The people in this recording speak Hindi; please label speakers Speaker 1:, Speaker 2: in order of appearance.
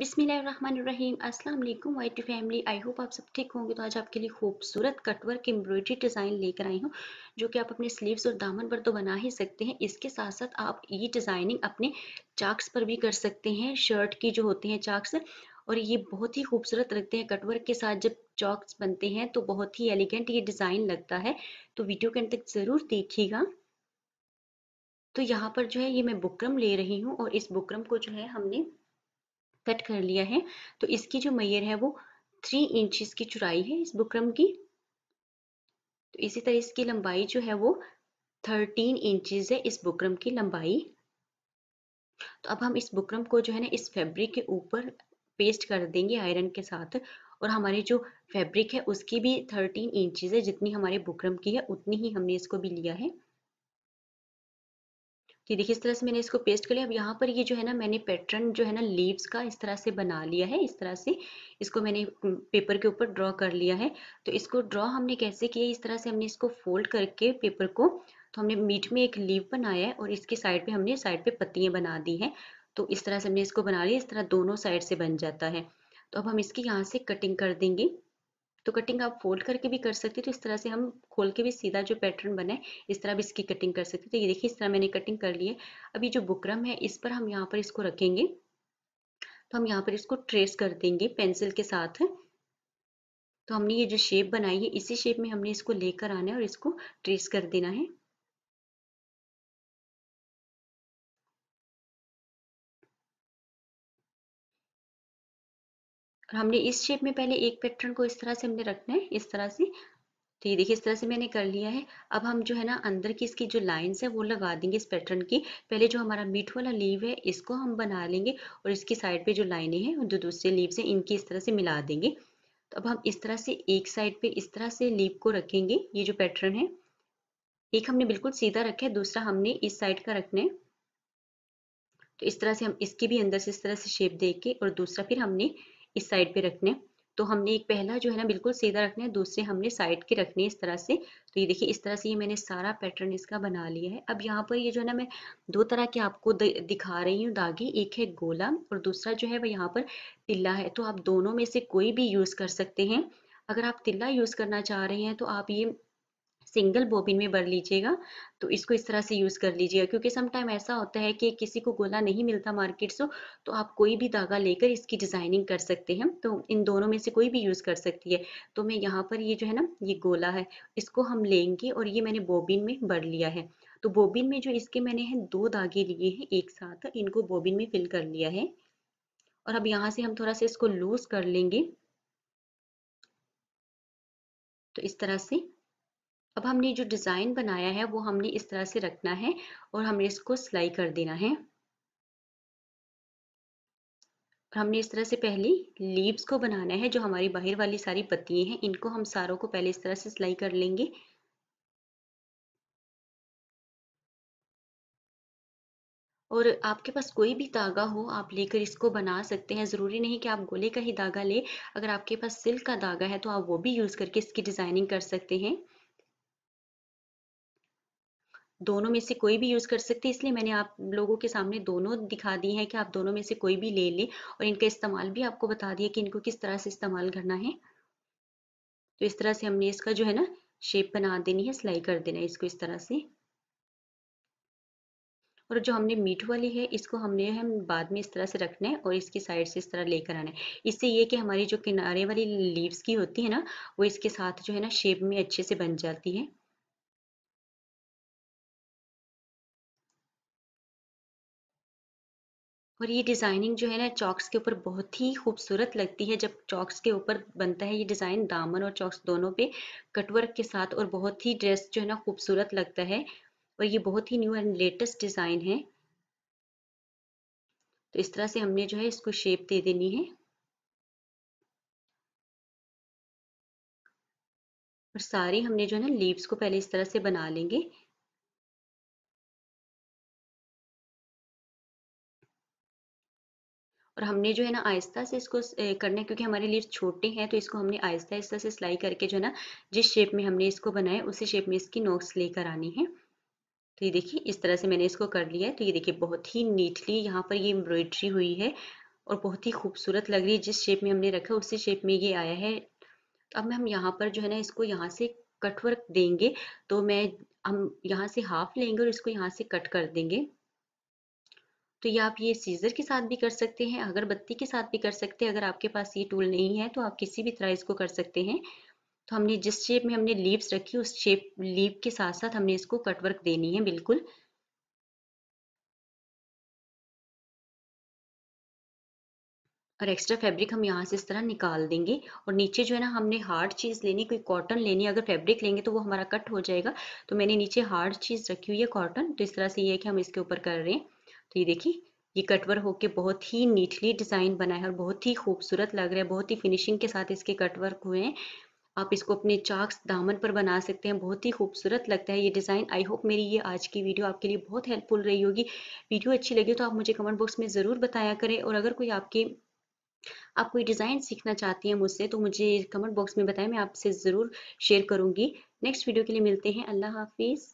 Speaker 1: बिसमीम असलम वाइट फैमिली आई होप आप सब ठीक होंगे तो आज आपके लिए खूबसूरत कटवर्क एम्ब्रॉयडरी डिज़ाइन लेकर आई हूँ जो कि आप अपने स्लीव्स और दामन पर तो बना ही सकते हैं इसके साथ साथ आप ये डिज़ाइनिंग अपने चाक्स पर भी कर सकते हैं शर्ट की जो होते हैं चाक्स और ये बहुत ही खूबसूरत लगते हैं कटवर्क के साथ जब चाक्स बनते हैं तो बहुत ही एलिगेंट ये डिज़ाइन लगता है तो वीडियो के अंत तक ज़रूर देखिएगा तो यहाँ पर जो है ये मैं बुकरम ले रही हूँ और इस बुकरम को जो है हमने कट कर लिया है तो इसकी जो मैयर है वो थ्री इंचज की चुराई है इस बुकरम की तो इसी तरह इसकी लंबाई जो है वो थर्टीन इंचज है इस बुकरम की लंबाई तो अब हम इस बुकरम को जो है ना इस फैब्रिक के ऊपर पेस्ट कर देंगे आयरन के साथ और हमारे जो फैब्रिक है उसकी भी थर्टीन इंचज है जितनी हमारे बुकरम की है उतनी ही हमने इसको भी लिया है ये देखिए इस तरह से मैंने इसको पेस्ट कर लिया अब यहाँ पर ये जो है ना मैंने पैटर्न जो है ना लीव्स का इस तरह से बना लिया है इस तरह से इसको मैंने पेपर के ऊपर ड्रॉ कर लिया है तो इसको ड्रॉ हमने कैसे किया इस तरह से हमने इसको फोल्ड करके पेपर को तो हमने मीट में एक लीव बनाया है और इसके साइड पे हमने साइड पे पत्तियाँ बना दी हैं तो इस तरह से हमने इसको बना लिया इस तरह दोनों साइड से बन जाता है तो अब हम इसकी यहाँ से कटिंग कर देंगे तो कटिंग आप फोल्ड करके भी कर सकते तो इस तरह से हम खोल के भी सीधा जो पैटर्न बने इस तरह भी इसकी कटिंग कर सकते तो ये देखिए इस तरह मैंने कटिंग कर ली है अभी जो बुकरम है इस पर हम यहाँ पर इसको रखेंगे तो हम यहाँ पर इसको ट्रेस कर देंगे पेंसिल के साथ तो हमने ये जो शेप बनाई है इसी शेप में हमने इसको लेकर आना है और इसको ट्रेस कर देना है
Speaker 2: और हमने इस शेप में पहले एक पैटर्न को इस तरह
Speaker 1: से हमने रखना है इस तरह से तो ये देखिए इस तरह से मैंने कर लिया है अब हम जो है ना अंदर की इसकी जो लाइंस है वो लगा देंगे इस पैटर्न की पहले जो हमारा मीट वाला लीव है इसको हम बना लेंगे और इसकी साइड पे जो लाइनें हैं जो दूसरे लीव्स हैं इनकी इस तरह से मिला देंगे तो अब हम इस तरह से एक साइड पे इस तरह से लीव को रखेंगे ये जो पैटर्न है एक हमने बिल्कुल सीधा रखा है दूसरा हमने इस साइड का रखना है तो इस तरह से हम इसकी भी अंदर से इस तरह से शेप दे के और दूसरा फिर हमने इस साइड पे रखने तो हमने एक पहला जो है ना बिल्कुल सीधा रखना है दूसरे हमने साइड के रखने इस तरह से तो ये देखिए इस तरह से ये मैंने सारा पैटर्न इसका बना लिया है अब यहाँ पर ये जो है ना मैं दो तरह के आपको दिखा रही हूँ दागे एक है गोला और दूसरा जो है वह यहाँ पर तिल्ला है तो आप दोनों में से कोई भी यूज़ कर सकते हैं अगर आप तिल्ला यूज़ करना चाह रहे हैं तो आप ये सिंगल बोबिन में भर लीजिएगा तो इसको इस तरह से यूज़ कर लीजिएगा क्योंकि समटाइम ऐसा होता है कि किसी को गोला नहीं मिलता मार्केट से तो आप कोई भी धागा लेकर इसकी डिज़ाइनिंग कर सकते हैं तो इन दोनों में से कोई भी यूज़ कर सकती है तो मैं यहाँ पर ये जो है ना ये गोला है इसको हम लेंगे और ये मैंने बोबिन में भर लिया है तो बोबिन में जो इसके मैंने हैं दो धागे लिए हैं एक साथ इनको बोबिन में फिल कर लिया है और अब यहाँ से हम थोड़ा सा इसको लूज कर लेंगे
Speaker 2: तो इस तरह से अब हमने जो डिज़ाइन बनाया है वो हमने
Speaker 1: इस तरह से रखना है और हमने इसको सिलाई कर देना है हमने इस तरह से पहले लीव्स को बनाना है जो हमारी बाहर वाली सारी पत्तियां हैं इनको हम सारों को पहले इस तरह से सिलाई कर लेंगे और आपके पास कोई भी धागा हो आप लेकर इसको बना सकते हैं ज़रूरी नहीं कि आप गोले का ही धागा ले अगर आपके पास सिल्क का धागा है तो आप वो भी यूज़ करके इसकी डिज़ाइनिंग कर सकते हैं दोनों में से कोई भी यूज़ कर सकते हैं इसलिए मैंने आप लोगों के सामने दोनों दिखा दी हैं कि आप दोनों में से कोई भी ले लें और इनका इस्तेमाल भी आपको बता दिया कि इनको किस तरह से इस्तेमाल करना है तो इस तरह से हमने इसका जो है ना शेप बना देनी है सिलाई कर देना है इसको इस तरह से और जो हमने मीट वाली है इसको हमने हम बाद में इस तरह से रखना है और इसकी साइड से इस तरह लेकर आना है इससे ये कि हमारी जो किनारे वाली लीव्स की होती है ना वो इसके साथ जो है ना शेप में अच्छे से बन जाती है
Speaker 2: और ये डिज़ाइनिंग
Speaker 1: जो है ना चॉक्स के ऊपर बहुत ही खूबसूरत लगती है जब चॉक्स के ऊपर बनता है ये डिज़ाइन दामन और चॉक्स दोनों पे कटवर्क के साथ और बहुत ही ड्रेस जो है ना खूबसूरत लगता है और ये बहुत ही न्यू एंड लेटेस्ट डिज़ाइन है तो इस तरह
Speaker 2: से हमने जो है इसको शेप दे देनी है और सारी हमने जो है ना लीव्स को पहले इस तरह से बना लेंगे
Speaker 1: और हमने जो है ना आहिस्ता से इसको करना है क्योंकि हमारे लिए छोटे हैं तो इसको हमने आहिस्ता आहिस्ता से सिलाई करके जो है ना जिस शेप में हमने इसको बनाया उसी शेप में इसकी नोक्स लेकर आनी है तो ये देखिए इस तरह से मैंने इसको कर लिया है तो ये देखिए बहुत ही नीटली यहाँ पर ये एम्ब्रॉयड्री हुई है और बहुत ही खूबसूरत लग रही है जिस शेप में हमने रखा उसी शेप में ये आया है अब हम यहाँ पर जो है ना इसको यहाँ से कटवर्क देंगे तो मैं हम यहाँ से हाफ लेंगे और इसको यहाँ से कट कर देंगे तो ये आप ये सीजर के साथ भी कर सकते हैं अगरबत्ती के साथ भी कर सकते हैं अगर आपके पास ये टूल नहीं है तो आप किसी भी तरह इसको कर सकते हैं तो हमने जिस शेप में हमने लीव्स रखी उस शेप लीव के साथ साथ हमने इसको कटवर्क
Speaker 2: देनी है बिल्कुल
Speaker 1: और एक्स्ट्रा फैब्रिक हम यहाँ से इस तरह निकाल देंगे और नीचे जो है ना हमने हार्ड चीज़ लेनी कोई कॉटन लेनी अगर फैब्रिक लेंगे तो वो हमारा कट हो जाएगा तो मैंने नीचे हार्ड चीज़ रखी हुई है कॉटन तो इस तरह से ये है कि हम इसके ऊपर कर रहे हैं तो ये देखिए ये कटवर होके बहुत ही नीटली डिज़ाइन बना है और बहुत ही खूबसूरत लग रहा है बहुत ही फिनिशिंग के साथ इसके कटवर्क हुए हैं आप इसको अपने चाक्स दामन पर बना सकते हैं बहुत ही खूबसूरत लगता है ये डिज़ाइन आई होप मेरी ये आज की वीडियो आपके लिए बहुत हेल्पफुल रही होगी वीडियो अच्छी लगी तो आप मुझे कमेंट बॉक्स में ज़रूर बताया करें और अगर कोई आपकी आप कोई डिज़ाइन सीखना चाहती हैं मुझसे तो मुझे कमेंट बॉक्स में बताएं मैं आपसे ज़रूर शेयर करूँगी नेक्स्ट वीडियो के लिए मिलते हैं अल्लाह हाफिज़